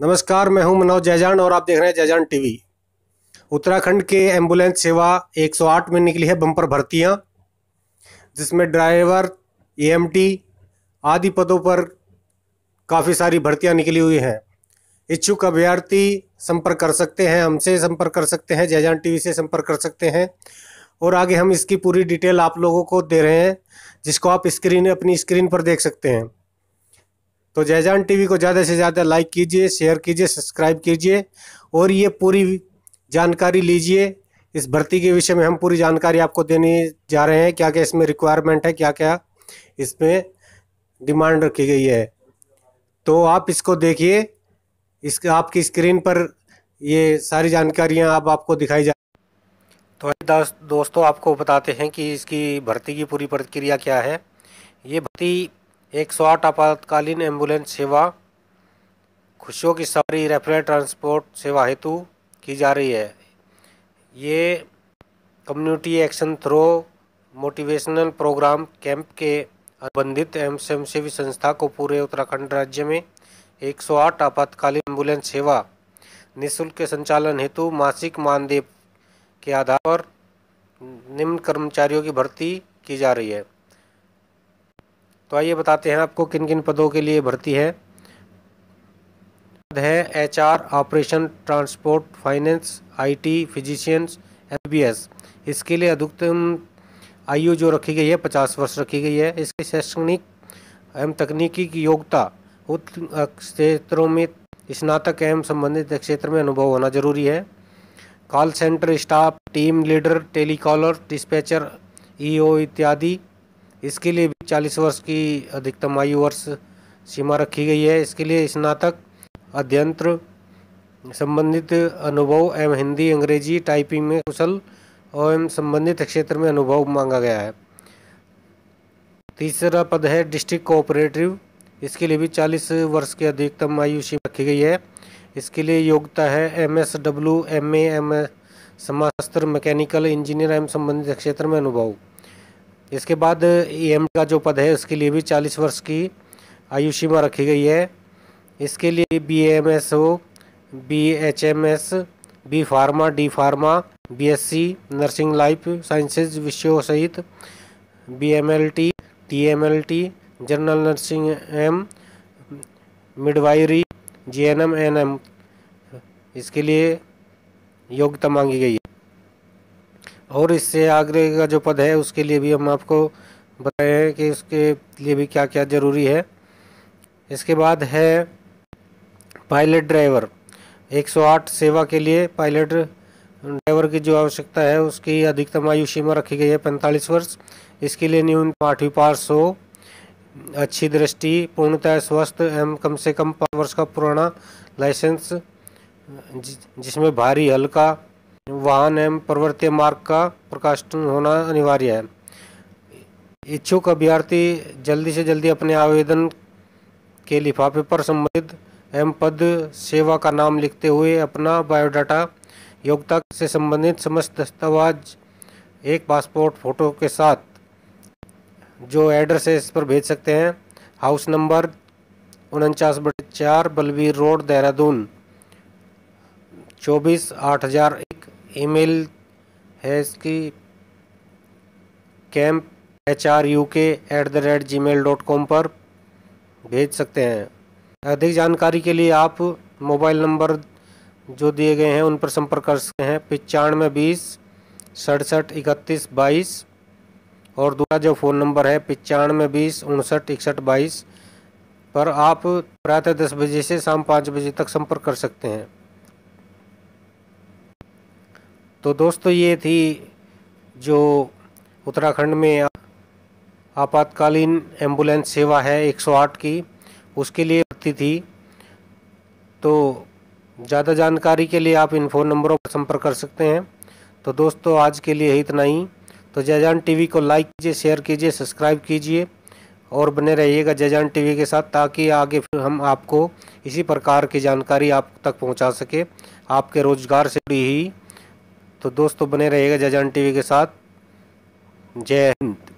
नमस्कार मैं हूं मनोज जयजान और आप देख रहे हैं जयजान टीवी उत्तराखंड के एम्बुलेंस सेवा 108 में निकली है बम्पर भर्तियां जिसमें ड्राइवर एएमटी e आदि पदों पर काफ़ी सारी भर्तियां निकली हुई हैं इच्छुक अभ्यर्थी संपर्क कर सकते हैं हमसे संपर्क कर सकते हैं जयजान टीवी से संपर्क कर सकते हैं और आगे हम इसकी पूरी डिटेल आप लोगों को दे रहे हैं जिसको आप स्क्रीन अपनी स्क्रीन पर देख सकते हैं तो जयजान टीवी को ज़्यादा से ज़्यादा लाइक कीजिए शेयर कीजिए सब्सक्राइब कीजिए और ये पूरी जानकारी लीजिए इस भर्ती के विषय में हम पूरी जानकारी आपको देने जा रहे हैं क्या क्या इसमें रिक्वायरमेंट है क्या क्या इसमें डिमांड रखी गई है तो आप इसको देखिए इस आपकी स्क्रीन पर ये सारी जानकारियाँ आप, आपको दिखाई जा तो दोस्तों आपको बताते हैं कि इसकी भर्ती की पूरी प्रक्रिया क्या है ये भर्ती एक सौ आठ आपातकालीन एम्बुलेंस सेवा खुशियों की सवारी रेफरल ट्रांसपोर्ट सेवा हेतु की जा रही है ये community action through motivational program camp के अनुबंधित एवं स्वयंसेवी संस्था को पूरे उत्तराखंड राज्य में 108 आपातकालीन एम्बुलेंस सेवा निःशुल्क के संचालन हेतु मासिक मानदेय के आधार पर निम्न कर्मचारियों की भर्ती की जा रही है तो आइए बताते हैं आपको किन किन पदों के लिए भर्ती है पद है H R operation transport finance IT physicians MBS इसके लिए अधिकतम आयु जो रखी गई है पचास वर्ष रखी गई है इसके शैक्षणिक एवं तकनीकी की योग्यता उक्त क्षेत्रों में स्नातक एवं संबंधित क्षेत्र में अनुभव होना जरूरी है call centre staff team leader telecaller dispatcher EO इत्यादि इसके लिए भी चालीस वर्ष की अधिकतम आयु वर्ष सीमा रखी गई है इसके लिए स्नातक अध्ययंत्र संबंधित अनुभव एवं हिंदी अंग्रेजी टाइपिंग में कुशल एवं संबंधित क्षेत्र में अनुभव मांगा गया है तीसरा पद है डिस्ट्रिक्ट कोऑपरेटिव इसके लिए भी 40 वर्ष की अधिकतम आयु सीमा रखी गई है इसके लिए योग्यता है M S W M A M समास्त्र मैकेनिकल इंजीनियर एवं संबंधित क्षेत्र में अनुभव इसके बाद एम का जो पद है उसके लिए भी चालीस वर्ष की आयु सीमा रखी गई है इसके लिए बी एम एस हो B H M S B pharma D pharma B S C nursing life sciences विषयों सहित B M L T T M L T general nursing M midwifery G N M N M इसके लिए योग्यता मांगी गई है और इससे आगरे का जो पद है उसके लिए भी हम आपको बताए हैं कि उसके लिए भी क्या क्या ज़रूरी है इसके बाद है पायलट ड्राइवर 108 सेवा के लिए पायलट ड्राइवर की जो आवश्यकता है उसकी अधिकतम आयु सीमा रखी गई है पैंतालीस वर्ष इसके लिए न्यूनतम आठवीं पास हो अच्छी दृष्टि पूर्णतः स्वस्थ एवं कम से कम पाँच वर्ष का पुराना लाइसेंस जिसमें भारी हल्का वाहन एवं पर्वतीय मार्ग का प्रकाशन होना अनिवार्य है इच्छुक अभ्यर्थी जल्दी से जल्दी अपने आवेदन के लिफाफे पर संबंधित एवं पद सेवा का नाम लिखते हुए अपना बायोडाटा योग्यता से संबंधित समस्त दस्तावेज एक पासपोर्ट फ़ोटो के साथ जो एड्रेस है इस पर भेज सकते हैं हाउस नंबर उनचास बटे चार बलबीर रोड देहरादून चौबीस आठ हज़ार एक ईमेल है इसकी camp H R U K at the rate gmail dot com पर भेज सकते हैं अधिक जानकारी के लिए आप मोबाइल नंबर जो दिए गए हैं उन पर संपर्क कर सकते हैं पचानवे बीस सड़सठ इकतीस बाईस और दूसरा जो फ़ोन नंबर है पचानवे बीस उनसठ इकसठ बाईस पर आप प्रातः दस बजे से शाम पाँच बजे तक संपर्क कर सकते हैं तो दोस्तों तो ये थी जो उत्तराखंड में आपातकालीन एम्बुलेंस सेवा है 108 की उसके लिए भर्ती थी तो ज़्यादा जानकारी के लिए आप इन फ़ोन नंबरों पर संपर्क कर सकते हैं तो दोस्तों तो आज के लिए इतना ही तो जयजान टीवी को लाइक कीजिए शेयर कीजिए सब्सक्राइब कीजिए और बने रहिएगा जयजान टीवी के साथ ताकि आगे फिर हम आपको इसी प्रकार की जानकारी आप तक पहुंचा सके आपके रोज़गार से भी ही तो दोस्तों बने रहिएगा जजान टीवी के साथ जय हिंद